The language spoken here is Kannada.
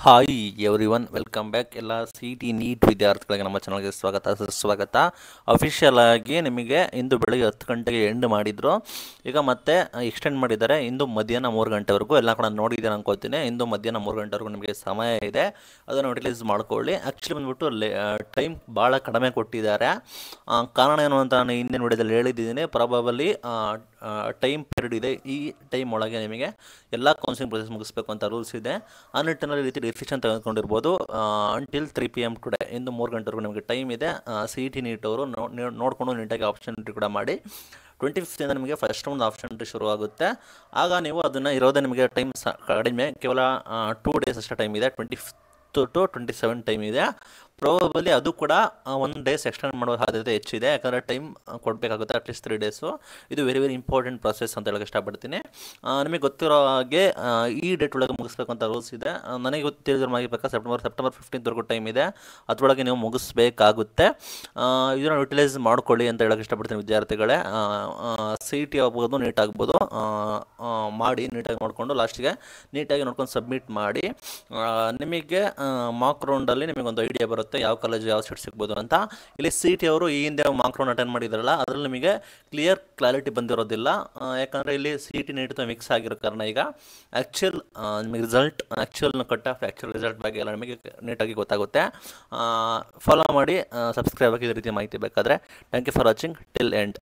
hi everyone welcome back ಎಲ್ಲ ಸಿ ಟಿ ನೀಟ್ ವಿದ್ಯಾರ್ಥಿಗಳಿಗೆ ನಮ್ಮ ಚಾನಲ್ಗೆ ಸ್ವಾಗತ ಸುಸ್ವಾಗತ ಅಫಿಷಿಯಲ್ ಆಗಿ ನಿಮಗೆ ಇಂದು ಬೆಳಗ್ಗೆ ಹತ್ತು ಗಂಟೆಗೆ ಎಂಡ್ ಮಾಡಿದರು ಈಗ ಮತ್ತೆ ಎಕ್ಸ್ಟೆಂಡ್ ಮಾಡಿದ್ದಾರೆ ಇಂದು ಮಧ್ಯಾಹ್ನ ಮೂರು ಗಂಟೆವರೆಗೂ ಎಲ್ಲ ಕೂಡ ನೋಡಿದ್ದೀನಿ ಅನ್ಕೋತೀನಿ ಇಂದು ಮಧ್ಯಾಹ್ನ ಮೂರು ಗಂಟೆವರೆಗೂ ನಿಮಗೆ ಸಮಯ ಇದೆ ಅದನ್ನು ರಿಲೀಸ್ ಮಾಡ್ಕೊಳ್ಳಿ ಆ್ಯಕ್ಚುಲಿ ಬಂದುಬಿಟ್ಟು ಟೈಮ್ ಭಾಳ ಕಡಿಮೆ ಕೊಟ್ಟಿದ್ದಾರೆ ಕಾರಣ ಏನು ಅಂತ ನಾನು ಹಿಂದಿನ ವಿಡಿಯೋದಲ್ಲಿ ಹೇಳಿದ್ದೀನಿ ಪ್ರಾಬಬಲಿ ಟೈಮ್ ಪೀರಿಯಡ್ ಇದೆ ಈ ಟೈಮ್ ಒಳಗೆ ನಿಮಗೆ ಎಲ್ಲ ಕೌನ್ಸಿಲಿಂಗ್ ಪ್ರೊಸೆಸ್ ಮುಗಿಸ್ಬೇಕು ಅಂತ ರೂಲ್ಸ್ ಇದೆ ಆ ನಿಟ್ಟಿನಲ್ಲಿ ರೀತಿ ಡಿಸಿಷನ್ ತೆಗೆದುಕೊಂಡಿರ್ಬೋದು until three P M today ಇಂದು ಮೂರು ಗಂಟೆವರೆಗೂ ನಿಮಗೆ ಟೈಮ್ ಇದೆ ಸಿ ಇ ಟಿ ನೀಟವರು ನೋಡಿಕೊಂಡು ನೀಟಾಗಿ ಆಪ್ಷನ್ ಕೂಡ ಮಾಡಿ ಟ್ವೆಂಟಿ ಫಿಫ್ತಿಂದ ನಿಮಗೆ ಫಸ್ಟ್ ಒಂದು ಆಪ್ಷನ್ ಶುರು ಆಗುತ್ತೆ ಆಗ ನೀವು ಅದನ್ನು ಇರೋದೇ ನಿಮಗೆ ಟೈಮ್ ಕಡಿಮೆ ಕೇವಲ ಟೂ ಡೇಸ್ ಅಷ್ಟೇ ಟೈಮ್ ಇದೆ twenty fifth to twenty seven time ಇದೆ ಪ್ರಾಬಬಲಿ ಅದು ಕೂಡ ಒನ್ ಡೇಸ್ ಎಕ್ಸ್ಟೆಂಡ್ ಮಾಡೋ ಸಾಧ್ಯತೆ ಹೆಚ್ಚಿದೆ ಯಾಕಂದರೆ ಟೈಮ್ ಕೊಡಬೇಕಾಗುತ್ತೆ ಅಟ್ಲೀಸ್ಟ್ ತ್ರೀ ಡೇಸು ಇದು ವೆರಿ ವೆರಿ ಇಂಪಾರ್ಟೆಂಟ್ ಪ್ರೊಸೆಸ್ ಅಂತ ಹೇಳೋಕೆ ಇಷ್ಟಪಡ್ತೀನಿ ನಿಮಗೆ ಗೊತ್ತಿರೋ ಹಾಗೆ ಈ ಡೇಟ್ ಒಳಗೆ ಮುಗಿಸ್ಬೇಕಂತ ರೂಲ್ಸ್ ಇದೆ ನನಗೆ ಗೊತ್ತಿರೋ ಬೇಕಾ ಸೆಪ್ಟೆಂಬರ್ ಸೆಪ್ಟೆಂಬರ್ ಫಿಫ್ಟೀನ್ತ್ವರೆಗೂ ಟೈಮ್ ಇದೆ ಅದರೊಳಗೆ ನೀವು ಮುಗಿಸ್ಬೇಕಾಗುತ್ತೆ ಇದನ್ನು ಯುಟಿಲೈಸ್ ಮಾಡ್ಕೊಳ್ಳಿ ಅಂತ ಹೇಳೋಕೆ ಇಷ್ಟಪಡ್ತೀನಿ ವಿದ್ಯಾರ್ಥಿಗಳೇ ಸಿ ಟಿ e ಆಗ್ಬೋದು ನೀಟ್ ಆಗ್ಬೋದು ಮಾಡಿ ನೀಟಾಗಿ ನೋಡಿಕೊಂಡು ಲಾಸ್ಟಿಗೆ ನೀಟಾಗಿ ನೋಡ್ಕೊಂಡು ಸಬ್ಮಿಟ್ ಮಾಡಿ ನಿಮಗೆ ಮಾಕ್ ರೌಂಡಲ್ಲಿ ನಿಮಗೊಂದು ಐಡಿಯಾ ಬರುತ್ತೆ ಬರುತ್ತೆ ಯಾವ ಕಾಲೇಜು ಯಾವ ಸೀಟ್ ಸಿಗ್ಬೋದು ಅಂತ ಇಲ್ಲಿ ಸಿ ಟಿ ಅವರು ಈ ಹಿಂದೆ ಮಾರ್ಕ್ರೌಂಡ್ ಅಟೆಂಡ್ ಮಾಡಿದ್ರಲ್ಲ ಅದರಲ್ಲಿ ನಿಮಗೆ ಕ್ಲಿಯರ್ ಕ್ಲಾರಿಟಿ ಬಂದಿರೋದಿಲ್ಲ ಯಾಕಂದರೆ ಇಲ್ಲಿ ಸಿ ಟಿ ಮಿಕ್ಸ್ ಆಗಿರೋ ಕಾರಣ ಈಗ ಆ್ಯಕ್ಚುಯಲ್ ನಿಮಗೆ result actual cut off actual result ಬಗ್ಗೆ ಎಲ್ಲ ನಿಮಗೆ ನೀಟಾಗಿ ಗೊತ್ತಾಗುತ್ತೆ ಫಾಲೋ ಮಾಡಿ ಸಬ್ಸ್ಕ್ರೈಬ್ ಆಗಿ ಇದೇ ರೀತಿ ಮಾಹಿತಿ ಬೇಕಾದರೆ thank you for watching till end